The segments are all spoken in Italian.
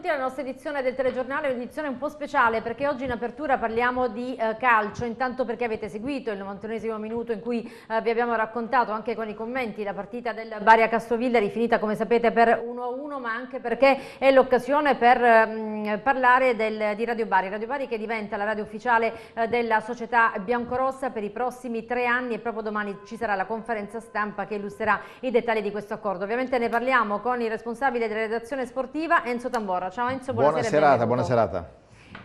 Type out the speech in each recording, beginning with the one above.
benvenuti alla nostra edizione del telegiornale, un'edizione un po' speciale perché oggi in apertura parliamo di eh, calcio, intanto perché avete seguito il 91 minuto in cui eh, vi abbiamo raccontato anche con i commenti la partita del Baria Castrovillari rifinita come sapete per 1-1 ma anche perché è l'occasione per ehm, parlare del, di Radio Bari, Radio Bari che diventa la radio ufficiale eh, della società biancorossa per i prossimi tre anni e proprio domani ci sarà la conferenza stampa che illustrerà i dettagli di questo accordo. Ovviamente ne parliamo con il responsabile della redazione sportiva Enzo Tambora ciao Enzo, buonasera. Buona serata, buona serata.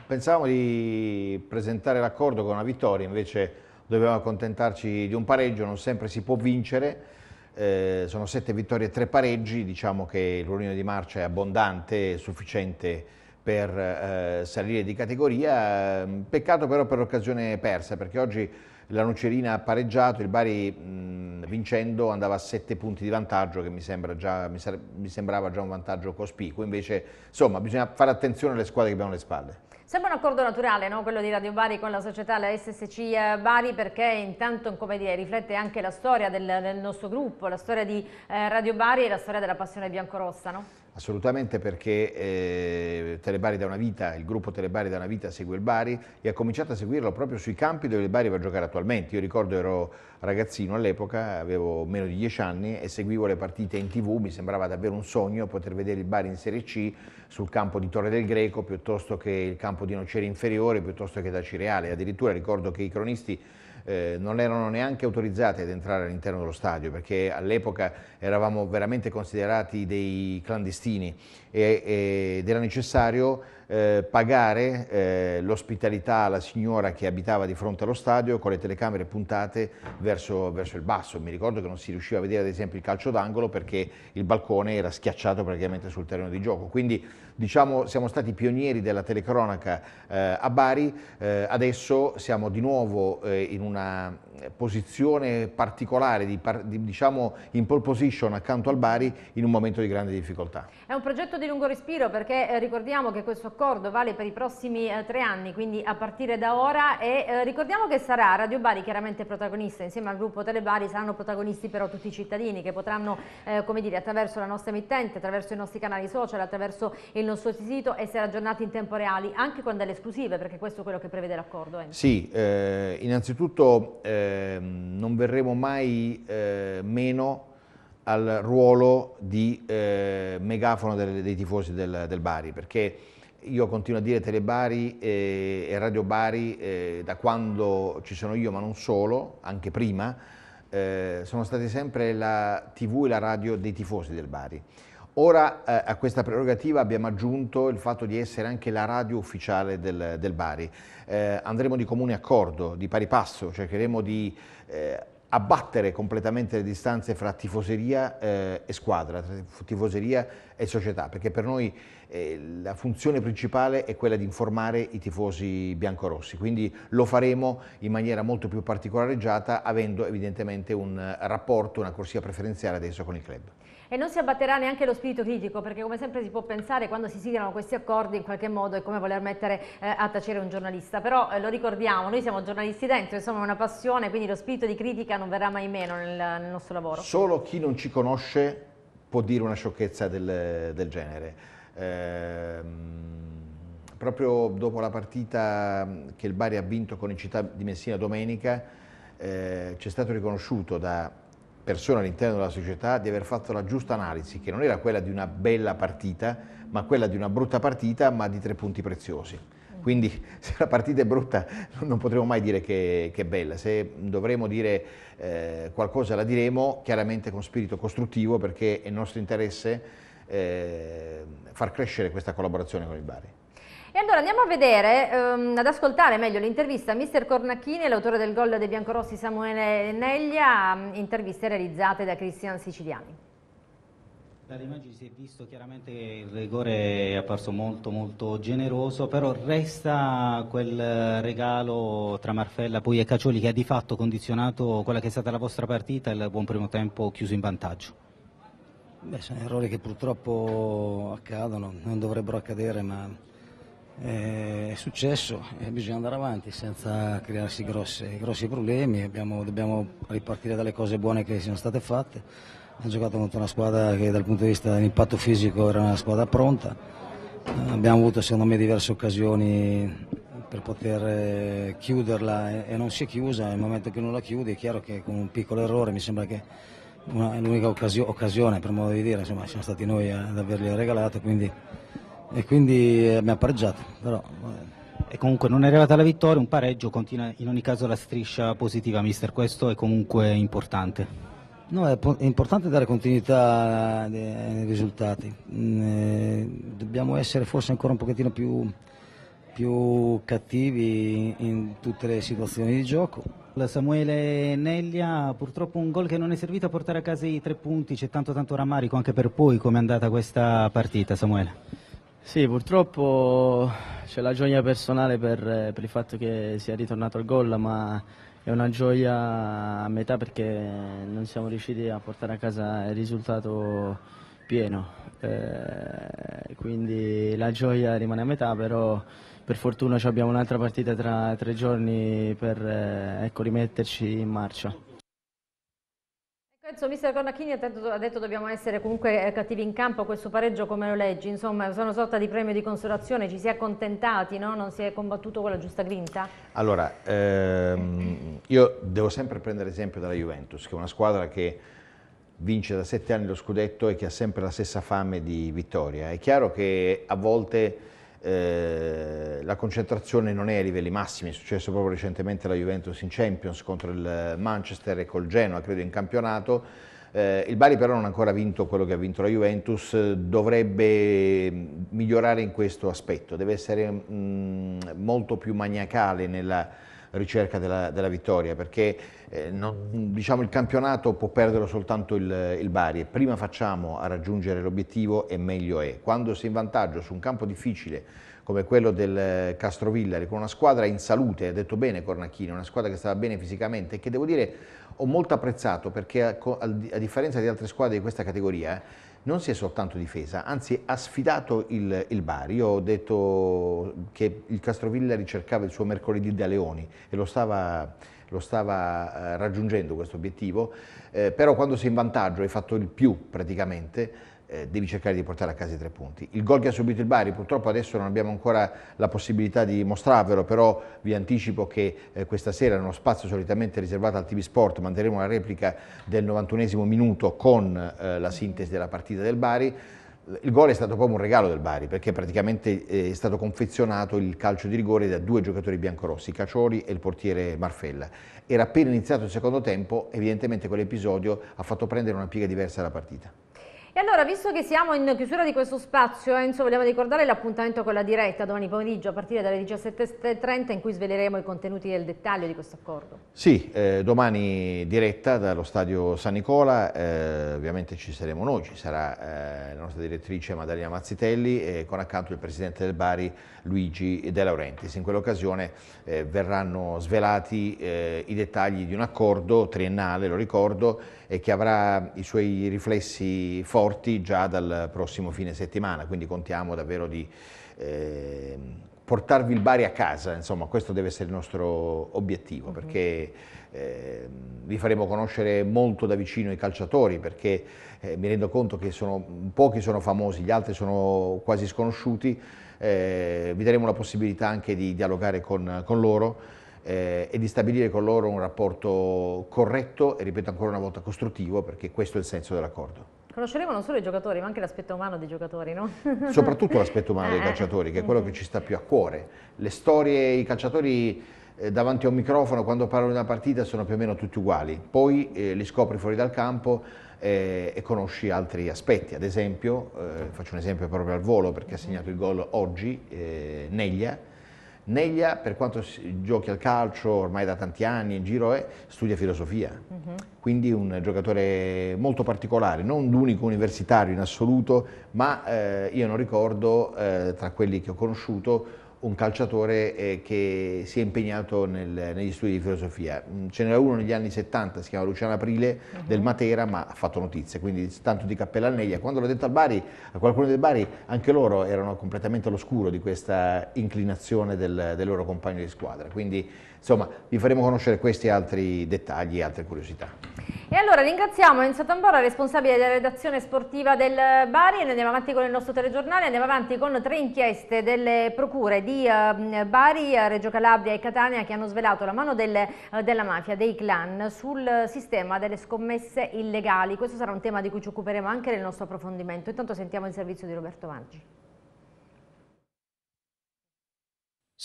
Pensavamo di presentare l'accordo con una vittoria, invece dobbiamo accontentarci di un pareggio, non sempre si può vincere. Eh, sono sette vittorie e tre pareggi, diciamo che il ruolino di marcia è abbondante, è sufficiente per eh, salire di categoria. Peccato però per l'occasione persa, perché oggi la Nocerina ha pareggiato, il Bari mh, mm, vincendo andava a 7 punti di vantaggio che mi, sembra già, mi, mi sembrava già un vantaggio cospicuo, invece insomma bisogna fare attenzione alle squadre che abbiamo alle spalle. Sembra un accordo naturale no? quello di Radio Bari con la società, la SSC eh, Bari, perché intanto come dire, riflette anche la storia del, del, nostro gruppo, la storia di eh, Radio Bari e la storia della passione biancorossa. No? Assolutamente perché eh, Telebari da una vita, il gruppo Telebari da una vita segue il Bari e ha cominciato a seguirlo proprio sui campi dove il Bari va a giocare attualmente. Io ricordo ero ragazzino all'epoca, avevo meno di dieci anni e seguivo le partite in tv, mi sembrava davvero un sogno poter vedere il Bari in Serie C sul campo di Torre del Greco piuttosto che il campo di Nocere Inferiore, piuttosto che da Cireale. Addirittura ricordo che i cronisti eh, non erano neanche autorizzati ad entrare all'interno dello stadio perché all'epoca eravamo veramente considerati dei clandestini e, ed era necessario eh, pagare eh, l'ospitalità alla signora che abitava di fronte allo stadio con le telecamere puntate verso, verso, il basso. Mi ricordo che non si riusciva a vedere ad esempio il calcio d'angolo perché il balcone era schiacciato praticamente sul terreno di gioco. Quindi diciamo siamo stati pionieri della telecronaca eh, a Bari, eh, adesso siamo di nuovo eh, in una posizione particolare, di, di, diciamo in pole position accanto al Bari in un momento di grande difficoltà. È un progetto di lungo respiro perché eh, ricordiamo che questo accordo vale per i prossimi eh, tre anni, quindi a partire da ora e eh, ricordiamo che sarà Radio Bari chiaramente protagonista, insieme al gruppo Telebari saranno protagonisti però tutti i cittadini che potranno, eh, come dire, attraverso la nostra emittente, attraverso i nostri canali social, attraverso il nostro sito essere aggiornati in tempo reale, anche con delle esclusive, perché questo è quello che prevede l'accordo. Eh. Sì, eh, innanzitutto ehm, non verremo mai meno al ruolo di eh, megafono del, dei tifosi del, del Bari, perché io continuo a dire Telebari e, eh, e Radio Bari eh, da quando ci sono io, ma non solo, anche prima, eh, sono state sempre la tv e la radio dei tifosi del Bari. Ora eh, a questa prerogativa abbiamo aggiunto il fatto di essere anche la radio ufficiale del, del Bari. Eh, andremo di comune accordo, di pari passo, cercheremo di eh, abbattere completamente le distanze fra tifoseria eh, e squadra, tra tifoseria e società, perché per noi eh, la funzione principale è quella di informare i tifosi biancorossi, quindi lo faremo in maniera molto più particolareggiata avendo evidentemente un eh, rapporto, una corsia preferenziale adesso con il club e non si abbatterà neanche lo spirito critico perché come sempre si può pensare quando si siglano questi accordi in qualche modo è come voler mettere eh, a tacere un giornalista, però eh, lo ricordiamo, noi siamo giornalisti dentro, insomma è una passione, quindi lo spirito di critica non verrà mai meno nel, nel nostro lavoro. Solo chi non ci conosce può dire una sciocchezza del, del genere. Ehm proprio dopo la partita mm, che il Bari ha vinto con il Città di Messina domenica, eh, ci è stato riconosciuto da persone all'interno della società di aver fatto la giusta analisi, che non era quella di una bella partita, ma quella di una brutta partita, ma di tre punti preziosi. Quindi se la partita è brutta non potremo mai dire che, che è bella, se dovremo dire eh, qualcosa la diremo chiaramente con spirito costruttivo perché è nostro interesse eh, far crescere questa collaborazione con il Bari. E allora andiamo a vedere, ehm, ad ascoltare meglio l'intervista a Mister Cornacchini, l'autore del gol dei biancorossi Samuele Neglia, mm, interviste realizzate da Cristian Siciliani. Dalle immagini si è visto chiaramente che il rigore è apparso molto molto generoso, però resta quel regalo tra Marfella poi e Caccioli che ha di fatto condizionato quella che è stata la vostra partita, e il buon primo tempo chiuso in vantaggio. Beh, sono errori che purtroppo accadono, non dovrebbero accadere, ma eh, è successo e eh, bisogna andare avanti senza crearsi grosse, grossi problemi, Abbiamo, dobbiamo ripartire dalle cose buone che sono state fatte, abbiamo giocato contro una squadra che dal punto di vista dell'impatto fisico era una squadra pronta, eh, abbiamo avuto secondo me diverse occasioni per poter chiuderla e non si è chiusa, nel momento che non la chiudi è chiaro che con un piccolo errore mi sembra che l'unica occasione, occasione per modo di dire, insomma siamo stati noi ad avergliela regalato. quindi e quindi eh, abbiamo pareggiato. Però, eh. e comunque non è arrivata la vittoria, un pareggio continua in ogni caso la striscia positiva, mister, questo è comunque importante. No, è, è importante dare continuità eh, ai risultati, mm, dobbiamo essere forse ancora un pochettino più, più cattivi in tutte le situazioni di gioco. Samuele Neglia, purtroppo un gol che non è servito a portare a casa i tre punti, c'è tanto tanto rammarico anche per voi come è andata questa partita Samuele. Sì, purtroppo c'è la gioia personale per, per, il fatto che sia ritornato al gol, ma è una gioia a metà perché non siamo riusciti a portare a casa il risultato pieno. Eh, quindi la gioia rimane a metà, però per fortuna abbiamo un'altra partita tra tre giorni per eh, ecco, rimetterci in marcia. Penso, mister Cornacchini ha detto, che dobbiamo essere comunque eh, cattivi in campo, questo pareggio come lo leggi? Insomma, sono una sorta di premio di consolazione, ci si è accontentati, no? non si è combattuto con la giusta grinta? Allora, ehm, io devo sempre prendere esempio dalla Juventus, che è una squadra che vince da sette anni lo scudetto e che ha sempre la stessa fame di vittoria. È chiaro che a volte eh, la concentrazione non è ai livelli massimi, è successo proprio recentemente la Juventus in Champions contro il Manchester e col Genoa, credo in campionato. Eh, il Bari però non ha ancora vinto quello che ha vinto la Juventus, dovrebbe mm, migliorare in questo aspetto, deve essere mh, mm, molto più maniacale nella ricerca della, della vittoria, perché eh, non, diciamo, il campionato può perderlo soltanto il, il Bari e prima facciamo a raggiungere l'obiettivo e meglio è. Quando si è in vantaggio su un campo difficile come quello del Castrovillari, con una squadra in salute, ha detto bene Cornacchini, una squadra che stava bene fisicamente e che devo dire ho molto apprezzato perché a, eh, a, a differenza di altre squadre di questa categoria eh, non si è soltanto difesa, anzi ha sfidato il, il Bari. Io ho detto che il Castrovilla ricercava il suo mercoledì da Leoni e lo stava, lo stava eh, raggiungendo questo obiettivo, eh, però quando sei in vantaggio hai fatto il più praticamente, eh, devi cercare di portare a casa i tre punti. Il gol che ha subito il Bari, purtroppo adesso non abbiamo ancora la possibilità di mostrarvelo, però vi anticipo che eh, questa sera nello spazio solitamente riservato al TV Sport manderemo la replica del 91 minuto con eh, la sintesi della partita del Bari. Il gol è stato proprio un regalo del Bari perché praticamente eh, è stato confezionato il calcio di rigore da due giocatori biancorossi, Caciori e il portiere Marfella. Era appena iniziato il secondo tempo, evidentemente quell'episodio ha fatto prendere una piega diversa alla partita. E allora, visto che siamo in chiusura di questo spazio, Enzo, eh, vogliamo ricordare l'appuntamento con la diretta domani pomeriggio a partire dalle 17.30 in cui sveleremo i contenuti e il dettaglio di questo accordo. Sì, eh, domani diretta dallo stadio San Nicola, eh, ovviamente ci saremo noi, ci sarà eh, la nostra direttrice Maddalena Mazzitelli e con accanto il presidente del Bari Luigi De Laurentiis. In quell'occasione eh, verranno svelati eh, i dettagli di un accordo triennale, lo ricordo, e che avrà i suoi riflessi forti sorti già dal prossimo fine settimana, quindi contiamo davvero di eh, portarvi il Bari a casa, insomma questo deve essere il nostro obiettivo, uh mhm. -huh. perché eh, vi faremo conoscere molto da vicino i calciatori, perché eh, mi rendo conto che sono, pochi sono famosi, gli altri sono quasi sconosciuti, eh, vi daremo la possibilità anche di dialogare con, con loro. Eh, e di stabilire con loro un rapporto corretto e ripeto ancora una volta costruttivo perché questo è il senso dell'accordo. Conosceremo non solo i giocatori, ma anche l'aspetto umano dei giocatori, no? Soprattutto l'aspetto umano dei eh. calciatori, che è quello che ci sta più a cuore. Le storie, i calciatori eh, davanti a un microfono quando parlano di una partita sono più o meno tutti uguali, poi eh, li scopri fuori dal campo eh, e conosci altri aspetti. Ad esempio, eh, faccio un esempio proprio al volo perché ha segnato il gol oggi, eh, Neglia, Neglia, per quanto giochi al calcio ormai da tanti anni in giro, è, eh, studia filosofia, uh mhm. -huh. quindi un giocatore molto particolare, non l'unico universitario in assoluto, ma eh, io non ricordo eh, tra quelli che ho conosciuto un calciatore eh, che si è impegnato nel, negli studi di filosofia. Mm, ce n'era uno negli anni 70, si chiama Luciano Aprile, uh mhm. -huh. del Matera, ma ha fatto notizie, quindi tanto di cappella Capellaneglia. Quando l'ho detto al Bari, a qualcuno del Bari, anche loro erano completamente all'oscuro di questa inclinazione del, del loro compagno di squadra. Quindi, insomma, vi faremo conoscere questi altri dettagli e altre curiosità. E allora ringraziamo Enzo Tambora, responsabile della redazione sportiva del Bari e andiamo avanti con il nostro telegiornale, andiamo avanti con tre inchieste delle procure di ehm, Bari, Reggio Calabria e Catania che hanno svelato la mano del, eh, della mafia, dei clan sul sistema delle scommesse illegali. Questo sarà un tema di cui ci occuperemo anche nel nostro approfondimento. Intanto sentiamo il servizio di Roberto Maggi.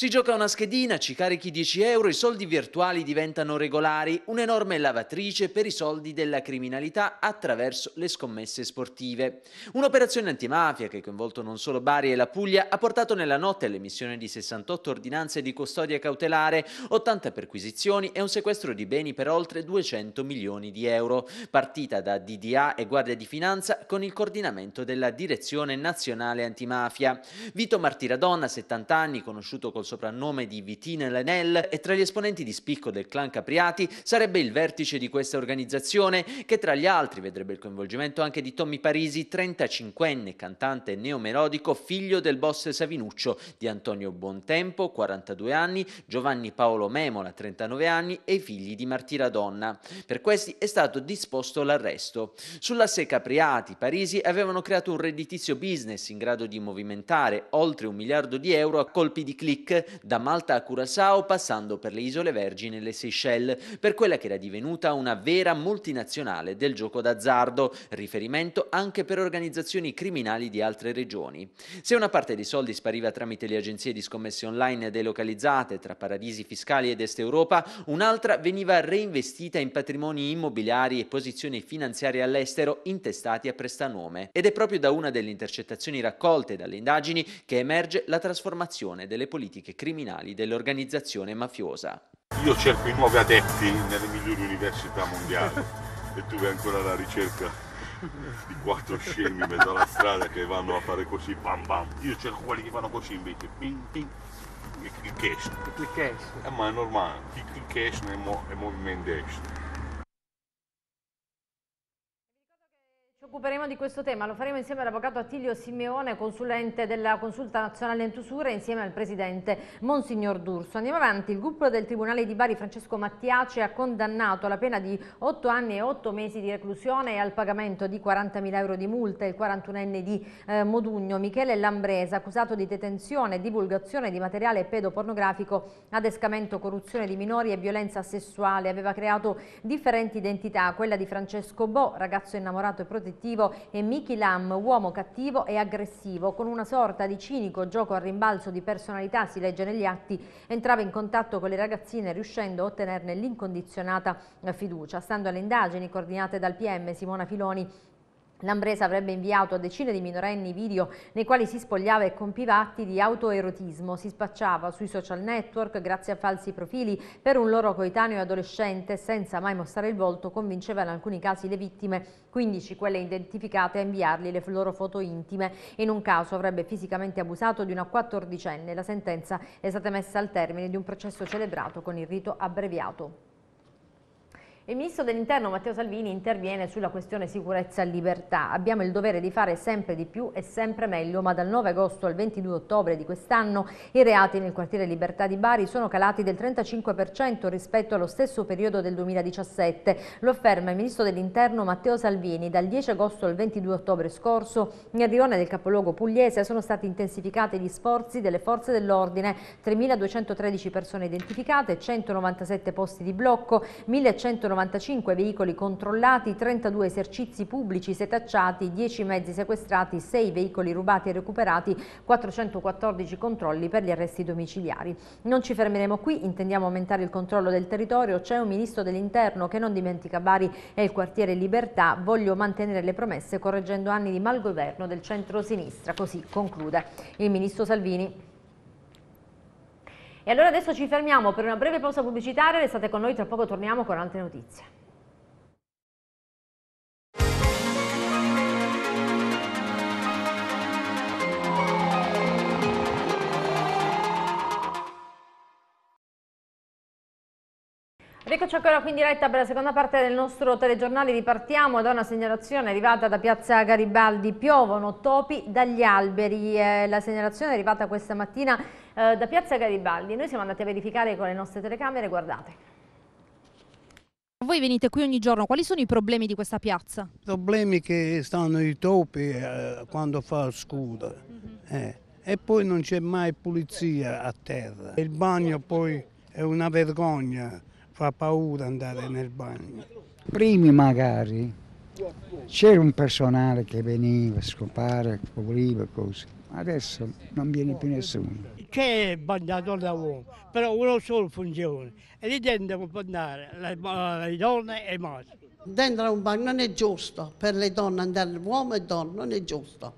Si gioca una schedina, ci carichi 10 euro, i soldi virtuali diventano regolari, un'enorme lavatrice per i soldi della criminalità attraverso le scommesse sportive. Un'operazione antimafia che ha coinvolto non solo Bari e la Puglia ha portato nella notte all'emissione di 68 ordinanze di custodia cautelare, 80 perquisizioni e un sequestro di beni per oltre 200 milioni di euro, partita da DDA e Guardia di Finanza con il coordinamento della Direzione Nazionale Antimafia. Vito Martiradonna, 70 anni, conosciuto col soprannome di Vitine Lenel e tra gli esponenti di spicco del clan Capriati sarebbe il vertice di questa organizzazione che tra gli altri vedrebbe il coinvolgimento anche di Tommy Parisi, 35enne cantante neomelodico, figlio del boss Savinuccio, di Antonio Buontempo, 42 anni, Giovanni Paolo Memola, 39 anni e i figli di Martira Donna. Per questi è stato disposto l'arresto. Sulla sé Capriati, Parisi avevano creato un redditizio business in grado di movimentare oltre un miliardo di euro a colpi di click da Malta a Curaçao, passando per le Isole Vergini e le Seychelles, per quella che era divenuta una vera multinazionale del gioco d'azzardo, riferimento anche per organizzazioni criminali di altre regioni. Se una parte dei soldi spariva tramite le agenzie di scommesse online delocalizzate tra paradisi fiscali ed Est Europa, un'altra veniva reinvestita in patrimoni immobiliari e posizioni finanziarie all'estero intestati a prestanome. Ed è proprio da una delle intercettazioni raccolte dalle indagini che emerge la trasformazione delle politiche politiche criminali dell'organizzazione mafiosa. Io cerco i nuovi adepti nelle migliori università mondiali e tu vai ancora alla ricerca di quattro scemi in mezzo alla strada che vanno a fare così bam bam. Io cerco quelli che fanno così invece, ping ping, il cash. Il cash. Eh, ma è normale, il cash è, è movimento destro. occuperemo di questo tema, lo faremo insieme all'avvocato Attilio Simeone, consulente della Consulta Nazionale Entusura, insieme al presidente Monsignor D'Urso. Andiamo avanti, il gruppo del Tribunale di Bari Francesco Mattiace ha condannato alla pena di 8 anni e 8 mesi di reclusione e al pagamento di 40.000 euro di multa il 41enne di eh, Modugno Michele Lambresa, accusato di detenzione, e divulgazione di materiale pedopornografico, adescamento, corruzione di minori e violenza sessuale. Aveva creato differenti identità, quella di Francesco Bo, ragazzo innamorato e protettivo sportivo e Miki Lam, uomo cattivo e aggressivo, con una sorta di cinico gioco a rimbalzo di personalità, si legge negli atti, entrava in contatto con le ragazzine riuscendo a ottenerne l'incondizionata fiducia. Stando alle indagini coordinate dal PM Simona Filoni, Lambresa avrebbe inviato a decine di minorenni video nei quali si spogliava e compiva atti di autoerotismo, si spacciava sui social network grazie a falsi profili per un loro coetaneo adolescente senza mai mostrare il volto, convinceva in alcuni casi le vittime, 15 quelle identificate, a inviargli le loro foto intime. In un caso avrebbe fisicamente abusato di una quattordicenne. La sentenza è stata messa al termine di un processo celebrato con il rito abbreviato. Il ministro dell'interno Matteo Salvini interviene sulla questione sicurezza e libertà. Abbiamo il dovere di fare sempre di più e sempre meglio, ma dal 9 agosto al 22 ottobre di quest'anno i reati nel quartiere Libertà di Bari sono calati del 35% rispetto allo stesso periodo del 2017. Lo afferma il ministro dell'interno Matteo Salvini. Dal 10 agosto al 22 ottobre scorso nel rione del capoluogo pugliese sono stati intensificati gli sforzi delle forze dell'ordine, 3.213 persone identificate, 197 posti di blocco, 1.100 195 veicoli controllati, 32 esercizi pubblici setacciati, 10 mezzi sequestrati, 6 veicoli rubati e recuperati, 414 controlli per gli arresti domiciliari. Non ci fermeremo qui, intendiamo aumentare il controllo del territorio, c'è un ministro dell'interno che non dimentica Bari e il quartiere Libertà, voglio mantenere le promesse correggendo anni di malgoverno del centro-sinistra, così conclude il ministro Salvini. E allora adesso ci fermiamo per una breve pausa pubblicitaria, restate con noi, tra poco torniamo con altre notizie. Rieccoci ancora qui in diretta per la seconda parte del nostro telegiornale. Ripartiamo da una segnalazione arrivata da Piazza Garibaldi. Piovono topi dagli alberi. Eh, la segnalazione è arrivata questa mattina eh, da Piazza Garibaldi. Noi siamo andati a verificare con le nostre telecamere. Guardate. Voi venite qui ogni giorno. Quali sono i problemi di questa piazza? I problemi che stanno i topi eh, quando fa scudo. Mm -hmm. E poi non c'è mai pulizia a terra. Il bagno poi è una vergogna fa paura andare nel bagno. Primi magari c'era un personale che veniva a scopare, copriva così, adesso non viene più nessuno. C'è il bagnato da uomo, però uno solo funziona, e lì dentro può andare le, eh, le donne e i maschi. Dentro un bagno non è giusto, per le donne andare uomo e donna non è giusto.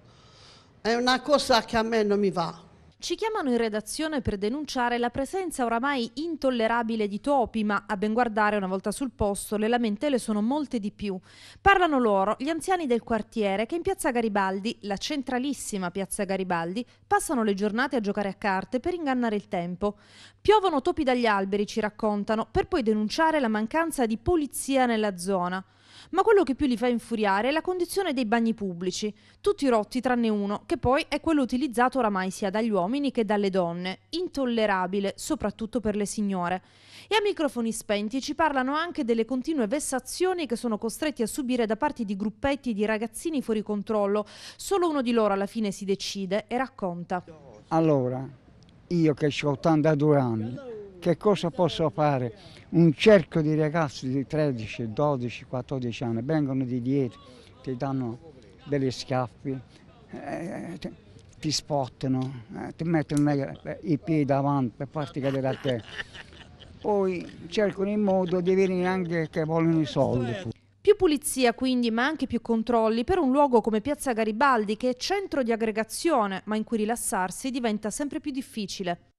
È una cosa che a me non mi va. Ci chiamano in redazione per denunciare la presenza oramai intollerabile di topi, ma a ben guardare una volta sul posto le lamentele sono molte di più. Parlano loro gli anziani del quartiere che in piazza Garibaldi, la centralissima piazza Garibaldi, passano le giornate a giocare a carte per ingannare il tempo. Piovono topi dagli alberi, ci raccontano, per poi denunciare la mancanza di polizia nella zona ma quello che più li fa infuriare è la condizione dei bagni pubblici, tutti rotti tranne uno, che poi è quello utilizzato oramai sia dagli uomini che dalle donne, intollerabile soprattutto per le signore. E a microfoni spenti ci parlano anche delle continue vessazioni che sono costretti a subire da parte di gruppetti di ragazzini fuori controllo, solo uno di loro alla fine si decide e racconta. Allora, io che ho 82 anni, che cosa posso fare? Un cerchio di ragazzi di 13, 12, 14 anni vengono di dietro, ti danno delle schiaffi, eh, ti, ti spottano, eh, ti mettono i piedi davanti per farti cadere a te. Poi cercano il modo di venire anche che vogliono i soldi. Più pulizia quindi, ma anche più controlli per un luogo come Piazza Garibaldi che è centro di aggregazione, ma in cui rilassarsi diventa sempre più difficile.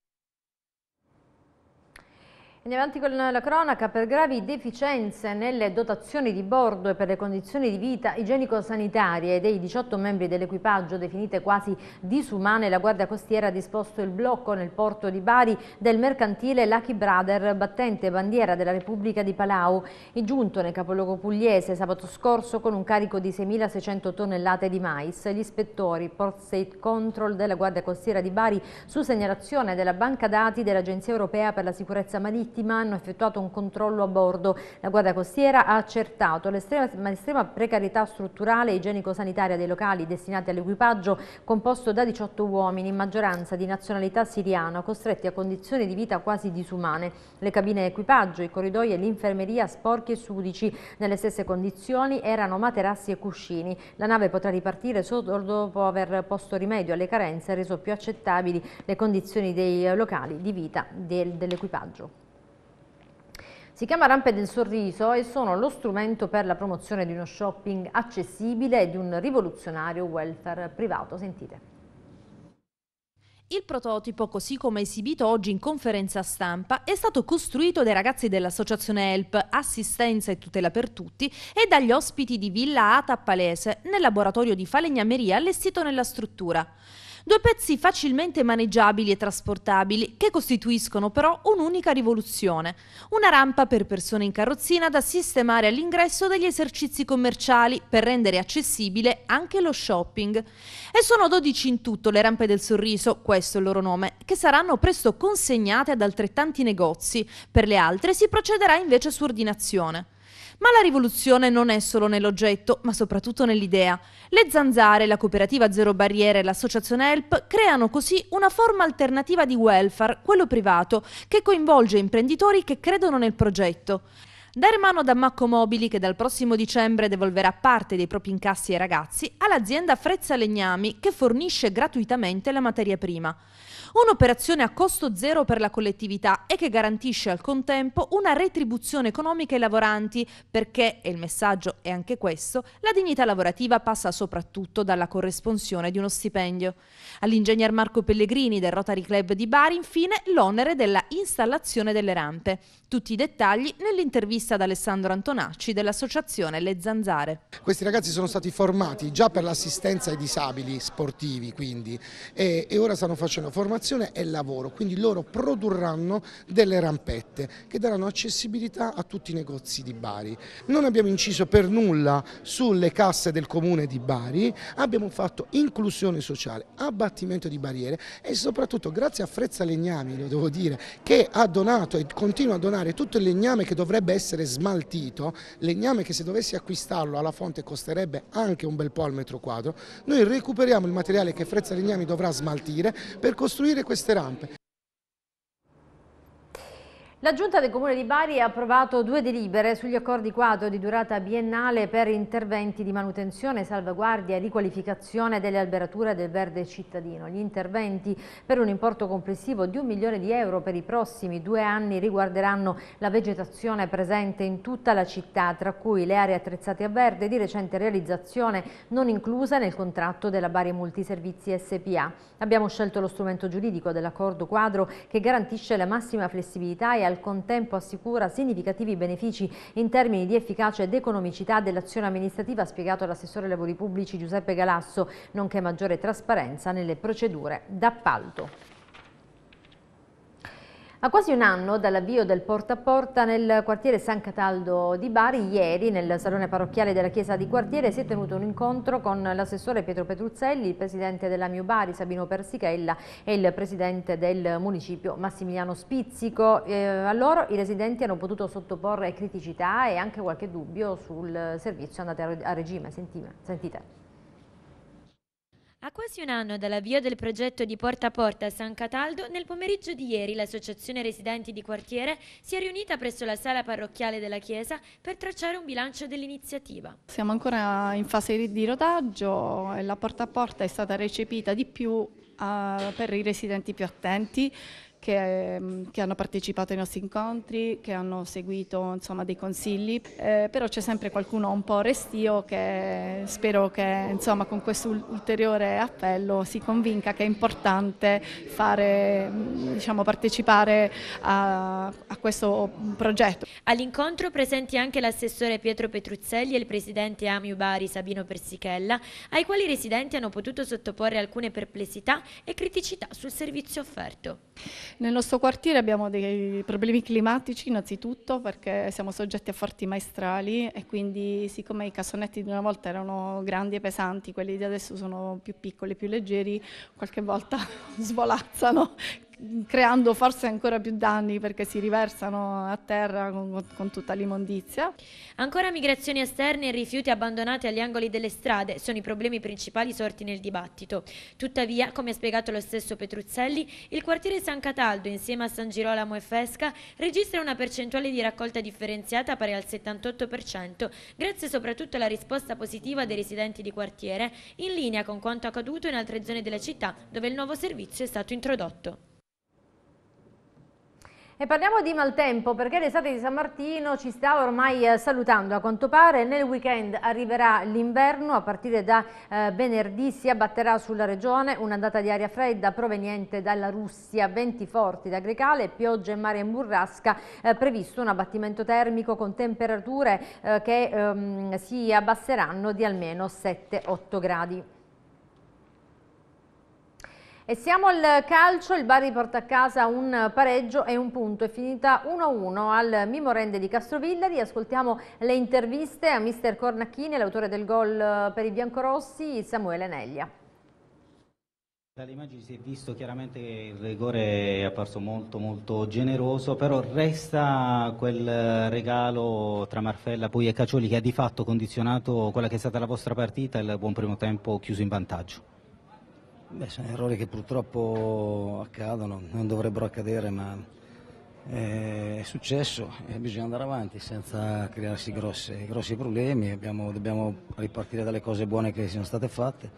Andiamo avanti con la cronaca, per gravi deficienze nelle dotazioni di bordo e per le condizioni di vita igienico-sanitarie dei 18 membri dell'equipaggio definite quasi disumane, la Guardia Costiera ha disposto il blocco nel porto di Bari del mercantile Lucky Brother, battente bandiera della Repubblica di Palau, e giunto nel capoluogo pugliese sabato scorso con un carico di 6.600 tonnellate di mais. Gli ispettori Port State Control della Guardia Costiera di Bari, su segnalazione della Banca Dati dell'Agenzia Europea per la Sicurezza Marittima, marittima hanno effettuato un controllo a bordo. La Guardia Costiera ha accertato l'estrema precarietà strutturale e igienico-sanitaria dei locali destinati all'equipaggio composto da 18 uomini, in maggioranza di nazionalità siriana, costretti a condizioni di vita quasi disumane. Le cabine equipaggio, i corridoi e l'infermeria sporchi e sudici. Nelle stesse condizioni erano materassi e cuscini. La nave potrà ripartire solo dopo aver posto rimedio alle carenze e reso più accettabili le condizioni dei locali di vita dell'equipaggio. Si chiama Rampe del Sorriso e sono lo strumento per la promozione di uno shopping accessibile e di un rivoluzionario welfare privato. Sentite. Il prototipo, così come esibito oggi in conferenza stampa, è stato costruito dai ragazzi dell'associazione HELP, Assistenza e Tutela per Tutti, e dagli ospiti di Villa Ata a Palese, nel laboratorio di falegnameria allestito nella struttura. Due pezzi facilmente maneggiabili e trasportabili che costituiscono però un'unica rivoluzione. Una rampa per persone in carrozzina da sistemare all'ingresso degli esercizi commerciali per rendere accessibile anche lo shopping. E sono 12 in tutto le rampe del sorriso, questo è il loro nome, che saranno presto consegnate ad altrettanti negozi. Per le altre si procederà invece su ordinazione. Ma la rivoluzione non è solo nell'oggetto, ma soprattutto nell'idea. Le zanzare, la cooperativa Zero Barriere e l'associazione Help creano così una forma alternativa di welfare, quello privato, che coinvolge imprenditori che credono nel progetto. Dare mano ad Ammacco Mobili, che dal prossimo dicembre devolverà parte dei propri incassi ai ragazzi, all'azienda Frezza Legnami, che fornisce gratuitamente la materia prima. Un'operazione a costo zero per la collettività e che garantisce al contempo una retribuzione economica ai lavoranti perché, e il messaggio è anche questo, la dignità lavorativa passa soprattutto dalla corresponsione di uno stipendio. All'ingegner Marco Pellegrini del Rotary Club di Bari infine l'onere della installazione delle rampe. Tutti i dettagli nell'intervista ad Alessandro Antonacci dell'associazione Le Zanzare. Questi ragazzi sono stati formati già per l'assistenza ai disabili sportivi quindi e, e ora stanno facendo formazione formazione e lavoro, quindi loro produrranno delle rampette che daranno accessibilità a tutti i negozi di Bari. Non abbiamo inciso per nulla sulle casse del comune di Bari, abbiamo fatto inclusione sociale, abbattimento di barriere e soprattutto grazie a Frezza Legnami, lo devo dire, che ha donato e continua a donare tutto il legname che dovrebbe essere smaltito, legname che se dovessi acquistarlo alla fonte costerebbe anche un bel po' al metro quadro, noi recuperiamo il materiale che Frezza Legnami dovrà smaltire per costruire costruire queste rampe. La Giunta del Comune di Bari ha approvato due delibere sugli accordi quadro di durata biennale per interventi di manutenzione, salvaguardia e riqualificazione delle alberature del verde cittadino. Gli interventi per un importo complessivo di un milione di euro per i prossimi due anni riguarderanno la vegetazione presente in tutta la città, tra cui le aree attrezzate a verde di recente realizzazione non inclusa nel contratto della Bari Multiservizi SPA. Abbiamo scelto lo strumento giuridico dell'accordo quadro che garantisce la massima flessibilità e al al contempo assicura significativi benefici in termini di efficacia ed economicità dell'azione amministrativa, ha spiegato l'assessore ai lavori pubblici Giuseppe Galasso, nonché maggiore trasparenza nelle procedure d'appalto. A quasi un anno dall'avvio del porta a porta nel quartiere San Cataldo di Bari, ieri nel salone parrocchiale della chiesa di quartiere si è tenuto un incontro con l'assessore Pietro Petruzzelli, il presidente della Mio Bari Sabino Persichella e il presidente del municipio Massimiliano Spizzico. Eh, a loro i residenti hanno potuto sottoporre criticità e anche qualche dubbio sul servizio andato a regime. Sentime, sentite. A quasi un anno dall'avvio del progetto di Porta a Porta a San Cataldo, nel pomeriggio di ieri l'Associazione Residenti di Quartiere si è riunita presso la sala parrocchiale della Chiesa per tracciare un bilancio dell'iniziativa. Siamo ancora in fase di rodaggio e la Porta a Porta è stata recepita di più eh, per i residenti più attenti che, ehm, che, hanno partecipato ai nostri incontri, che hanno seguito insomma, dei consigli, eh, però c'è sempre qualcuno un po' restio che spero che insomma, con questo ulteriore appello si convinca che è importante fare, diciamo, partecipare a, a questo progetto. All'incontro presenti anche l'assessore Pietro Petruzzelli e il presidente Amiu Bari Sabino Persichella, ai quali i residenti hanno potuto sottoporre alcune perplessità e criticità sul servizio offerto. Nel nostro quartiere abbiamo dei problemi climatici innanzitutto perché siamo soggetti a forti maestrali e quindi siccome i cassonetti di una volta erano grandi e pesanti, quelli di adesso sono più piccoli, più leggeri, qualche volta svolazzano creando forse ancora più danni perché si riversano a terra con, con tutta l'immondizia. Ancora migrazioni esterne e rifiuti abbandonati agli angoli delle strade sono i problemi principali sorti nel dibattito. Tuttavia, come ha spiegato lo stesso Petruzzelli, il quartiere San Cataldo insieme a San Girolamo e Fesca registra una percentuale di raccolta differenziata pari al 78%, grazie soprattutto alla risposta positiva dei residenti di quartiere, in linea con quanto accaduto in altre zone della città dove il nuovo servizio è stato introdotto. E parliamo di maltempo perché l'estate di San Martino ci sta ormai eh, salutando a quanto pare. Nel weekend arriverà l'inverno, a partire da eh, venerdì si abbatterà sulla regione un'andata di aria fredda proveniente dalla Russia, venti forti da Grecale, piogge, mare in burrasca, eh, previsto un abbattimento termico con temperature eh, che ehm, si abbasseranno di almeno 7-8 gradi. E siamo al calcio, il Bari porta a casa un pareggio e un punto, è finita 1-1 al Mimorende di Castrovillari, ascoltiamo le interviste a mister Cornacchini, l'autore del gol eh, per i biancorossi, Samuele Neglia. Dalle immagini si è visto chiaramente che il rigore è apparso molto molto generoso, però resta quel regalo tra Marfella poi e Cacioli che ha di fatto condizionato quella che è stata la vostra partita, e il buon primo tempo chiuso in vantaggio. Beh, sono errori che purtroppo accadono, non dovrebbero accadere, ma eh, è successo e bisogna andare avanti senza crearsi grossi, grossi problemi. Abbiamo, dobbiamo ripartire dalle cose buone che sono state fatte.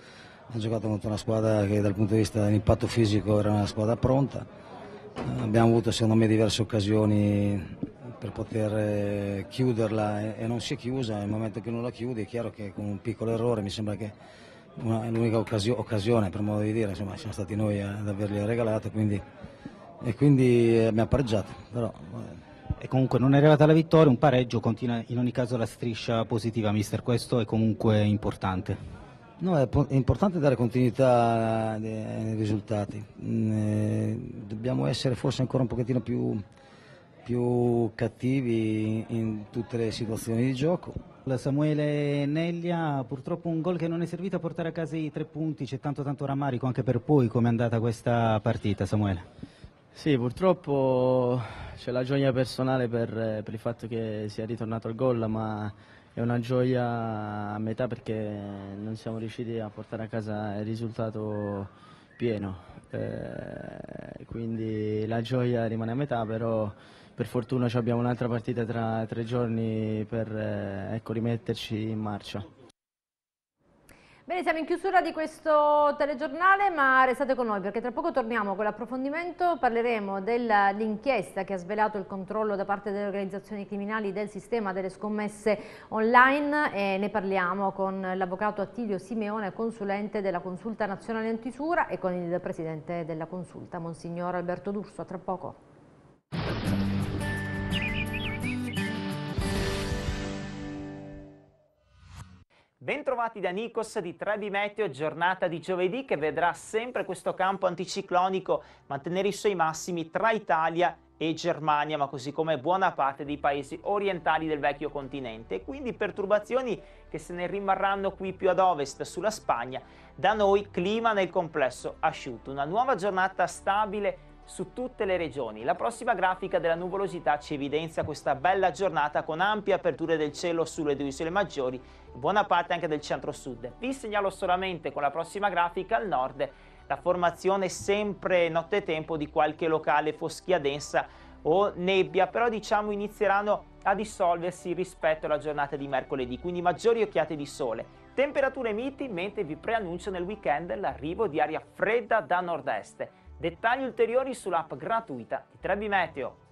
Abbiamo giocato contro una squadra che dal punto di vista dell'impatto fisico era una squadra pronta. Abbiamo avuto secondo me diverse occasioni per poter eh, chiuderla e non si è chiusa. Nel momento che non la chiudi è chiaro che con un piccolo errore mi sembra che una, l'unica occasio, occasione, per modo di dire, insomma siamo stati noi ad avergliela regalata quindi, e quindi eh, abbiamo pareggiato. Però, eh. e comunque non è arrivata la vittoria, un pareggio continua in ogni caso la striscia positiva, mister, questo è comunque importante. No, è, è importante dare continuità ai risultati, mm, eh, dobbiamo essere forse ancora un pochettino più più cattivi in tutte le situazioni di gioco. La Samuele Neglia, purtroppo un gol che non è servito a portare a casa i tre punti, c'è tanto tanto rammarico anche per voi, come è andata questa partita Samuele? Sì, purtroppo c'è la gioia personale per, per, il fatto che sia ritornato il gol, ma è una gioia a metà perché non siamo riusciti a portare a casa il risultato pieno. Eh, quindi la gioia rimane a metà, però per fortuna abbiamo un'altra partita tra tre giorni per eh, ecco, rimetterci in marcia. Bene, siamo in chiusura di questo telegiornale, ma restate con noi perché tra poco torniamo con l'approfondimento, parleremo dell'inchiesta che ha svelato il controllo da parte delle organizzazioni criminali del sistema delle scommesse online e ne parliamo con l'avvocato Attilio Simeone, consulente della Consulta Nazionale Antisura e con il presidente della Consulta, Monsignor Alberto D'Urso, tra poco. Bentrovati da Nikos di Trebi Meteo, giornata di giovedì che vedrà sempre questo campo anticiclonico mantenere i suoi massimi tra Italia e Germania, ma così come buona parte dei paesi orientali del vecchio continente, quindi perturbazioni che se ne rimarranno qui più ad ovest sulla Spagna. Da noi clima nel complesso asciutto, una nuova giornata stabile su tutte le regioni. La prossima grafica della nuvolosità ci evidenzia questa bella giornata con ampie aperture del cielo sulle due isole maggiori e buona parte anche del centro-sud. Vi segnalo solamente con la prossima grafica al nord la formazione sempre nottetempo di qualche locale foschia densa o nebbia, però diciamo inizieranno a dissolversi rispetto alla giornata di mercoledì, quindi maggiori occhiate di sole. Temperature miti mentre vi preannuncio nel weekend l'arrivo di aria fredda da nord-est. Dettagli ulteriori sull'app gratuita di Trebi Meteo.